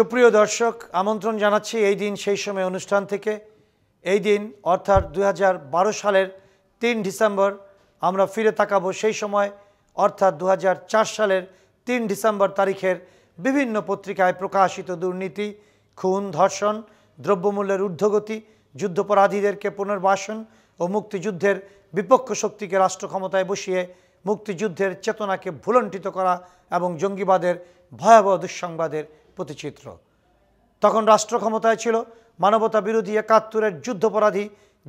সুপ্রিয় দর্শক আমন্ত্রণ জানাচ্ছি এই দিন সেই সময় অনুষ্ঠান থেকে এই দিন অর্থাৎ দু সালের তিন ডিসেম্বর আমরা ফিরে তাকাবো সেই সময় অর্থাৎ দু সালের তিন ডিসেম্বর তারিখের বিভিন্ন পত্রিকায় প্রকাশিত দুর্নীতি খুন ধর্ষণ দ্রব্যমূল্যের ঊর্ধ্বগতি যুদ্ধপরাধীদেরকে পুনর্বাসন ও মুক্তিযুদ্ধের বিপক্ষ শক্তিকে রাষ্ট্র ক্ষমতায় বসিয়ে মুক্তিযুদ্ধের চেতনাকে ভুলণ্ঠিত করা এবং জঙ্গিবাদের ভয়াবহ দুঃসংবাদের প্রতিচিত্র তখন রাষ্ট্র ক্ষমতায় ছিল মানবতা বিরোধী একাত্তরের যুদ্ধপরাধী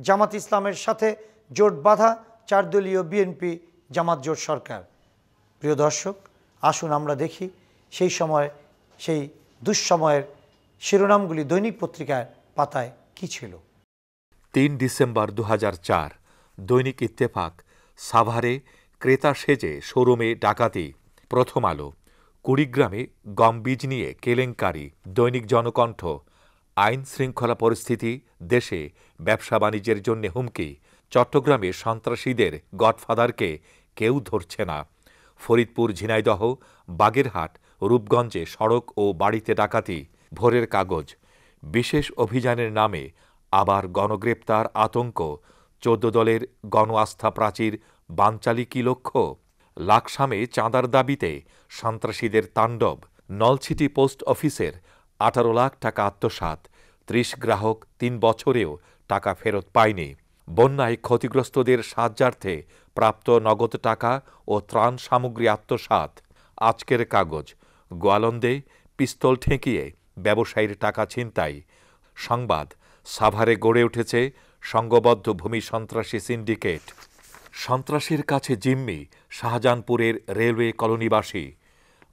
জামাত ইসলামের সাথে জোট বাঁধা চারদলীয় বিএনপি জামাত জোট সরকার প্রিয় দর্শক আসুন আমরা দেখি সেই সময় সেই দুঃসময়ের শিরোনামগুলি দৈনিক পত্রিকার পাতায় কি ছিল তিন ডিসেম্বর দু দৈনিক ইত্তেফাক সাভারে ক্রেতা সেজে শোরুমে ডাকাতি প্রথম আলো কুড়িগ্রামে গম বীজ নিয়ে কেলেঙ্কারি দৈনিক জনকণ্ঠ আইন শৃঙ্খলা পরিস্থিতি দেশে ব্যবসা বাণিজ্যের জন্য হুমকি চট্টগ্রামে সন্ত্রাসীদের গডফাদারকে কেউ ধরছে না ফরিদপুর ঝিনাইদহ বাগেরহাট রূপগঞ্জে সড়ক ও বাড়িতে ডাকাতি ভোরের কাগজ বিশেষ অভিযানের নামে আবার গণগ্রেপ্তার আতঙ্ক চোদ্দ দলের গণ আস্থা প্রাচীর বাঞ্চালি কি লক্ষ্য লাকসামে চাঁদার দাবিতে সন্ত্রাসীদের তাণ্ডব নলছিটি পোস্ট অফিসের আঠারো লাখ টাকা আত্মসাত ত্রিশ গ্রাহক তিন বছরেও টাকা ফেরত পায়নি বন্যায় ক্ষতিগ্রস্তদের সাহায্যার্থে প্রাপ্ত নগদ টাকা ও ত্রাণ সামগ্রী আত্মসাত আজকের কাগজ গোয়ালন্দে পিস্তল ঠেকিয়ে ব্যবসায়ীর টাকা ছিনতাই সংবাদ সাভারে গড়ে উঠেছে সংঘবদ্ধ ভূমি সন্ত্রাসী সিন্ডিকেট সন্ত্রাসের কাছে জিম্মি শাহজাহানপুরের রেলওয়ে কলোনিবাসী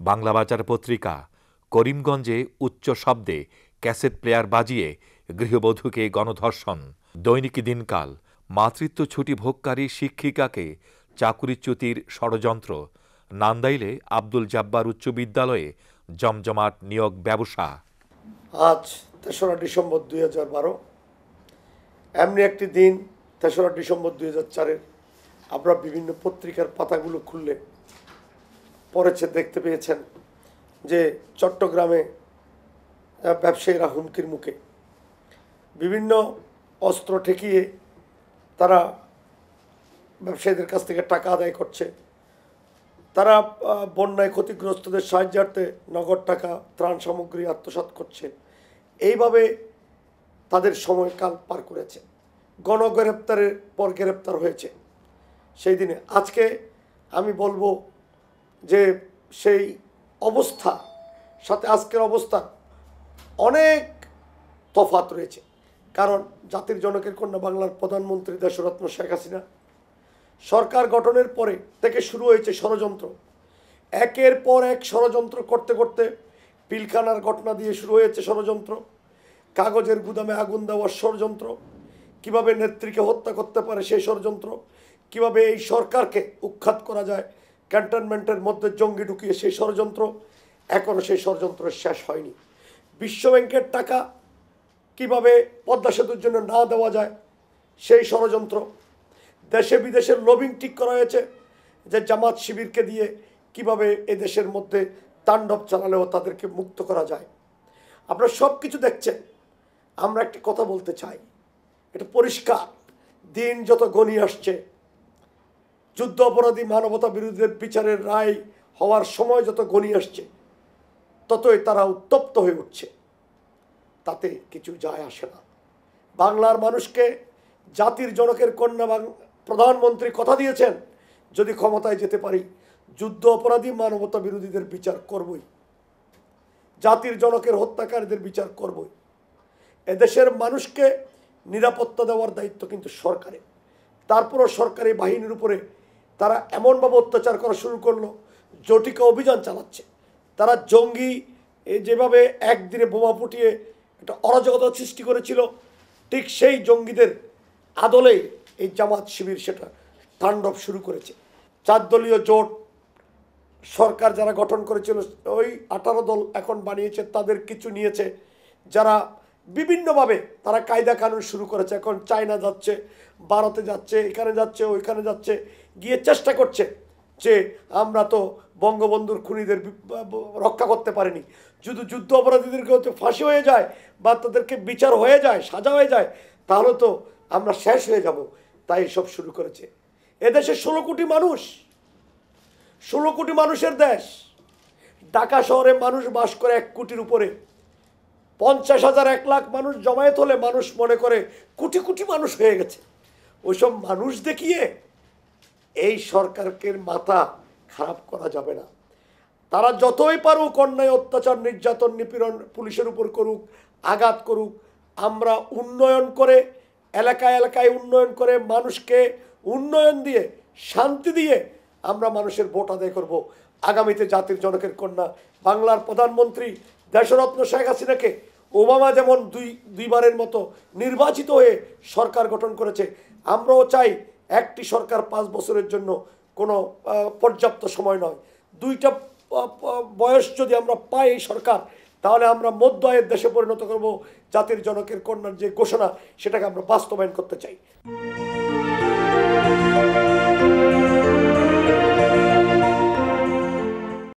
বাংলাবাজার পত্রিকা করিমগঞ্জে উচ্চ শব্দে ক্যাসেট প্লেয়ার বাজিয়ে গৃহবধূকে গণধর্ষণ দৈনিক দিনকাল মাতৃত্ব ছুটি ভোগকারী শিক্ষিকাকে চাকুরিচ্যুতির ষড়যন্ত্র নান্দাইলে আব্দুল জাব্বার উচ্চ বিদ্যালয়ে জমজমাট নিয়োগ ব্যবসা আজ তেসরা ডিসেম্বর দুই হাজার বারো এমনি একটি দিন তেসরা ডিসেম্বর দুই হাজার চারের আমরা বিভিন্ন পত্রিকার পাতাগুলো খুললে পড়েছে দেখতে পেয়েছেন যে চট্টগ্রামে ব্যবসায়ীরা হুমকির মুখে বিভিন্ন অস্ত্র ঠেকিয়ে তারা ব্যবসায়ীদের কাছ থেকে টাকা আদায় করছে তারা বন্যায় ক্ষতিগ্রস্তদের সাহায্যার্থে নগদ টাকা ত্রাণ সামগ্রী আত্মসাত করছে এইভাবে তাদের সময়কাল পার করেছে গণগ্রেপ্তারের পর গ্রেপ্তার হয়েছে সেই দিনে আজকে আমি বলবো যে সেই অবস্থা সাথে আজকের অবস্থা অনেক তফাত রয়েছে কারণ জাতির জনকের কন্যা বাংলার প্রধানমন্ত্রী দেশরত্ন শেখ হাসিনা সরকার গঠনের পরে থেকে শুরু হয়েছে ষড়যন্ত্র একের পর এক ষড়যন্ত্র করতে করতে পিলখানার ঘটনা দিয়ে শুরু হয়েছে ষড়যন্ত্র কাগজের গুদামে আগুন দেওয়ার ষড়যন্ত্র কিভাবে নেত্রীকে হত্যা করতে পারে সেই ষড়যন্ত্র কিভাবে এই সরকারকে উৎখাত করা যায় ক্যান্টনমেন্টের মধ্যে জঙ্গি ঢুকিয়ে সেই ষড়যন্ত্র এখনও সেই ষড়যন্ত্র শেষ হয়নি বিশ্বব্যাংকের টাকা কিভাবে পদ্মা সেতুর জন্য না দেওয়া যায় সেই ষড়যন্ত্র দেশে বিদেশের লবিং ঠিক করা হয়েছে যে জামাত শিবিরকে দিয়ে কিভাবে এ দেশের মধ্যে তাণ্ডব চালালেও তাদেরকে মুক্ত করা যায় আপনারা সব কিছু দেখছেন আমরা একটি কথা বলতে চাই এটা পরিষ্কার দিন যত গণি আসছে যুদ্ধ অপরাধী মানবতা বিরোধীদের বিচারের রায় হওয়ার সময় যত গণি আসছে ততই তারা উত্তপ্ত হয়ে উঠছে তাতে কিছু যায় আসে না বাংলার মানুষকে জাতির জনকের কন্যা প্রধানমন্ত্রী কথা দিয়েছেন যদি ক্ষমতায় যেতে পারি যুদ্ধ অপরাধী মানবতা বিরোধীদের বিচার করবই জাতির জনকের হত্যাকারীদের বিচার করবই এদেশের মানুষকে নিরাপত্তা দেওয়ার দায়িত্ব কিন্তু সরকারের তারপরও সরকারি বাহিনীর উপরে তারা এমনভাবে অত্যাচার করা শুরু করলো জটিকা অভিযান চালাচ্ছে তারা জঙ্গি যেভাবে একদিনে বোমা ফুটিয়ে একটা অরাজকতা সৃষ্টি করেছিল ঠিক সেই জঙ্গিদের আদলে এই জামাত শিবির সেটা তাণ্ডব শুরু করেছে চার দলীয় জোট সরকার যারা গঠন করেছিল ওই আঠারো দল এখন বানিয়েছে তাদের কিছু নিয়েছে যারা বিভিন্নভাবে তারা কায়দা কানুন শুরু করেছে এখন চায়না যাচ্ছে ভারতে যাচ্ছে এখানে যাচ্ছে ওইখানে যাচ্ছে গিয়ে চেষ্টা করছে যে আমরা তো বঙ্গবন্ধুর খুনিদের রক্ষা করতে পারিনি যদি যুদ্ধ অপরাধীদেরকে হচ্ছে ফাঁসি হয়ে যায় বা তাদেরকে বিচার হয়ে যায় সাজা হয়ে যায় তাহলে তো আমরা শেষ হয়ে যাব তাই সব শুরু করেছে এদেশে ষোলো কোটি মানুষ ষোলো কোটি মানুষের দেশ ঢাকা শহরে মানুষ বাস করে এক কোটির উপরে পঞ্চাশ হাজার এক লাখ মানুষ জমায়েত হলে মানুষ মনে করে কোটি কোটি মানুষ হয়ে গেছে ওইসব মানুষ দেখিয়ে এই সরকারকে মাথা খারাপ করা যাবে না তারা যতই পারুক অন্যায় অত্যাচার নির্যাতন নিপীড়ন পুলিশের উপর করুক আঘাত করুক আমরা উন্নয়ন করে এলাকায় এলাকায় উন্নয়ন করে মানুষকে উন্নয়ন দিয়ে শান্তি দিয়ে আমরা মানুষের ভোট আদায় করবো আগামীতে জাতির জনকের কন্যা বাংলার প্রধানমন্ত্রী দেশরত্ন শেখ হাসিনাকে ওবামা যেমন দুই দুইবারের মতো নির্বাচিত হয়ে সরকার গঠন করেছে আমরাও চাই একটি সরকার পাঁচ বছরের জন্য কোনো পর্যাপ্ত সময় নয় দুইটা বয়স যদি আমরা পাই এই সরকার তাহলে আমরা মধ্য আয়ের দেশে পরিণত করব জাতির জনকের কন্যার যে ঘোষণা সেটাকে আমরা বাস্তবায়ন করতে চাই